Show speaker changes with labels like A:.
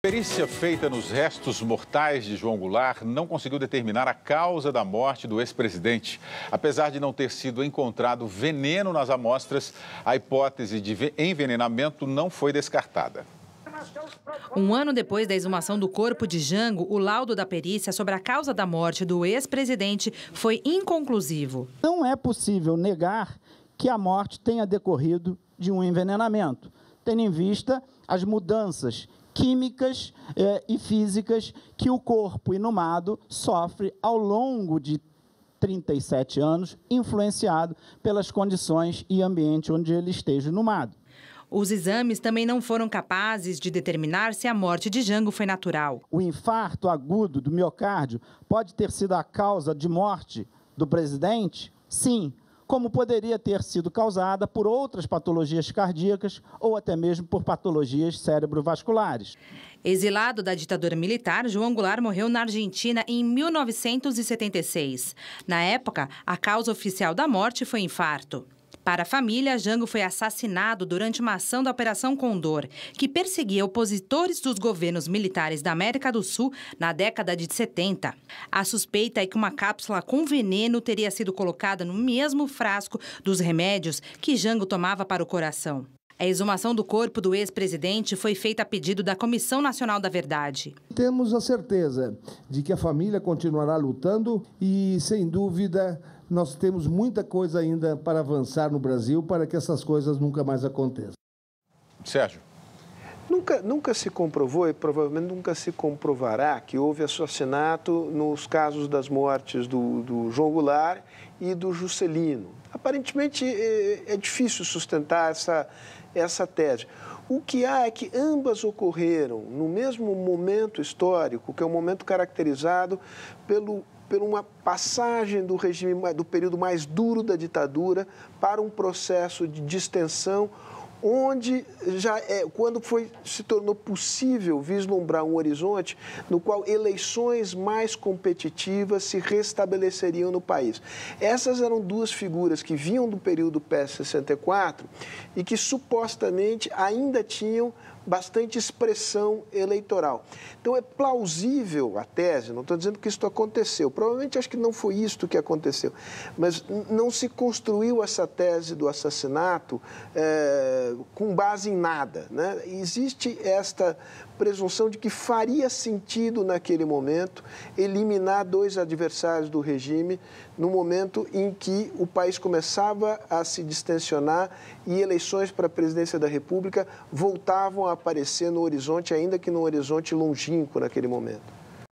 A: Perícia feita nos restos mortais de João Goulart não conseguiu determinar a causa da morte do ex-presidente. Apesar de não ter sido encontrado veneno nas amostras, a hipótese de envenenamento não foi descartada.
B: Um ano depois da exumação do corpo de Jango, o laudo da perícia sobre a causa da morte do ex-presidente foi inconclusivo.
C: Não é possível negar que a morte tenha decorrido de um envenenamento, tendo em vista as mudanças químicas eh, e físicas que o corpo inumado sofre ao longo de 37 anos, influenciado pelas condições e ambiente onde ele esteja inumado.
B: Os exames também não foram capazes de determinar se a morte de
C: Jango foi natural. O infarto agudo do miocárdio pode ter sido a causa de morte do presidente? Sim, como poderia ter sido causada por outras patologias cardíacas ou até mesmo por patologias cerebrovasculares.
B: Exilado da ditadura militar, João Goulart morreu na Argentina em 1976. Na época, a causa oficial da morte foi infarto. Para a família, Jango foi assassinado durante uma ação da Operação Condor, que perseguia opositores dos governos militares da América do Sul na década de 70. A suspeita é que uma cápsula com veneno teria sido colocada no mesmo frasco dos remédios que Jango tomava para o coração. A exumação do corpo do ex-presidente foi feita a pedido da Comissão Nacional da Verdade.
A: Temos a certeza de que a família continuará lutando e, sem dúvida, nós temos muita coisa ainda para avançar no Brasil para que essas coisas nunca mais aconteçam. Sérgio. Nunca, nunca se comprovou e provavelmente nunca se comprovará que houve assassinato nos casos das mortes do, do João Goulart e do Juscelino. Aparentemente é, é difícil sustentar essa, essa tese. O que há é que ambas ocorreram no mesmo momento histórico, que é um momento caracterizado pelo por uma passagem do regime do período mais duro da ditadura para um processo de distensão onde já é, quando foi se tornou possível vislumbrar um horizonte no qual eleições mais competitivas se restabeleceriam no país. Essas eram duas figuras que vinham do período PS64 e que supostamente ainda tinham bastante expressão eleitoral. Então é plausível a tese, não estou dizendo que isto aconteceu, provavelmente acho que não foi isto que aconteceu, mas não se construiu essa tese do assassinato é, com base em nada. Né? Existe esta presunção de que faria sentido naquele momento eliminar dois adversários do regime no momento em que o país começava a se distensionar e eleições para a presidência da República voltavam a aparecer no horizonte, ainda que num horizonte longínquo naquele momento.